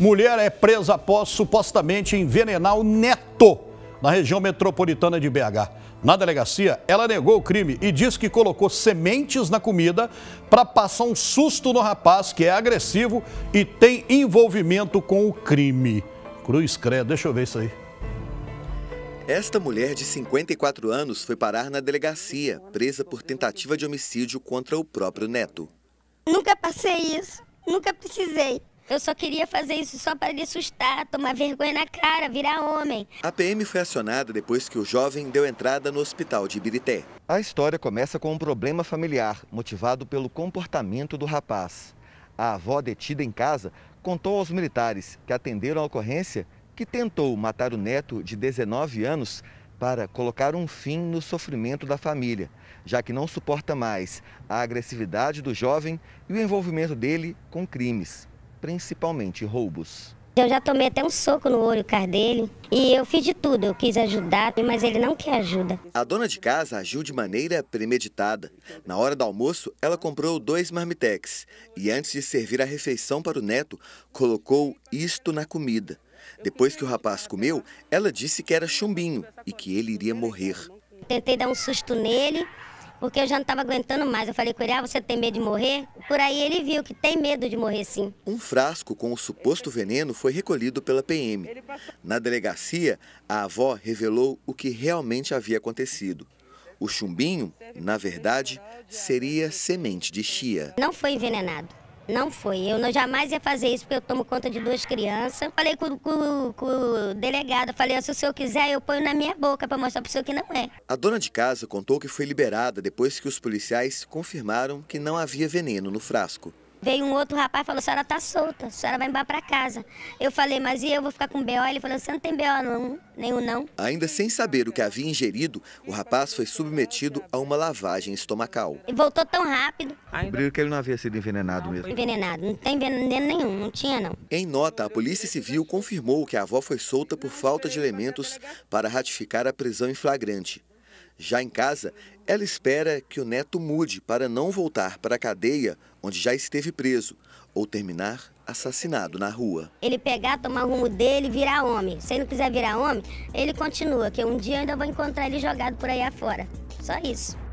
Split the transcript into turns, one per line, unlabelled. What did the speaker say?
Mulher é presa após supostamente envenenar o neto na região metropolitana de BH. Na delegacia, ela negou o crime e diz que colocou sementes na comida para passar um susto no rapaz que é agressivo e tem envolvimento com o crime. Cruz Credo, deixa eu ver isso aí. Esta mulher de 54 anos foi parar na delegacia, presa por tentativa de homicídio contra o próprio neto.
Nunca passei isso, nunca precisei. Eu só queria fazer isso só para lhe assustar, tomar vergonha na cara, virar homem.
A PM foi acionada depois que o jovem deu entrada no hospital de Ibirité. A história começa com um problema familiar, motivado pelo comportamento do rapaz. A avó detida em casa contou aos militares que atenderam a ocorrência que tentou matar o neto de 19 anos para colocar um fim no sofrimento da família, já que não suporta mais a agressividade do jovem e o envolvimento dele com crimes principalmente roubos.
Eu já tomei até um soco no olho cara dele e eu fiz de tudo. Eu quis ajudar, mas ele não quer ajuda.
A dona de casa agiu de maneira premeditada. Na hora do almoço, ela comprou dois marmitex e antes de servir a refeição para o neto, colocou isto na comida. Depois que o rapaz comeu, ela disse que era chumbinho e que ele iria morrer.
Tentei dar um susto nele, porque eu já não estava aguentando mais. Eu falei com ele, ah, você tem medo de morrer? Por aí ele viu que tem medo de morrer sim.
Um frasco com o suposto veneno foi recolhido pela PM. Na delegacia, a avó revelou o que realmente havia acontecido. O chumbinho, na verdade, seria semente de chia.
Não foi envenenado. Não foi. Eu não, jamais ia fazer isso porque eu tomo conta de duas crianças. Falei com, com, com o delegado, falei, se o senhor quiser, eu ponho na minha boca para mostrar para o senhor que não é.
A dona de casa contou que foi liberada depois que os policiais confirmaram que não havia veneno no frasco.
Veio um outro rapaz e falou, a senhora tá solta, a senhora vai embora para casa. Eu falei, mas e eu vou ficar com B.O.? Ele falou, você não tem B.O. não, nenhum não.
Ainda sem saber o que havia ingerido, o rapaz foi submetido a uma lavagem estomacal.
E voltou tão rápido.
Descobriram que ele não havia sido envenenado mesmo.
Envenenado, não tem veneno nenhum, não tinha não. Em
nota, a Polícia Civil confirmou que a avó foi solta por falta de elementos para ratificar a prisão em flagrante. Já em casa, ela espera que o neto mude para não voltar para a cadeia onde já esteve preso ou terminar assassinado na rua.
Ele pegar, tomar o rumo dele virar homem. Se ele não quiser virar homem, ele continua, que um dia eu ainda vou encontrar ele jogado por aí afora. Só isso.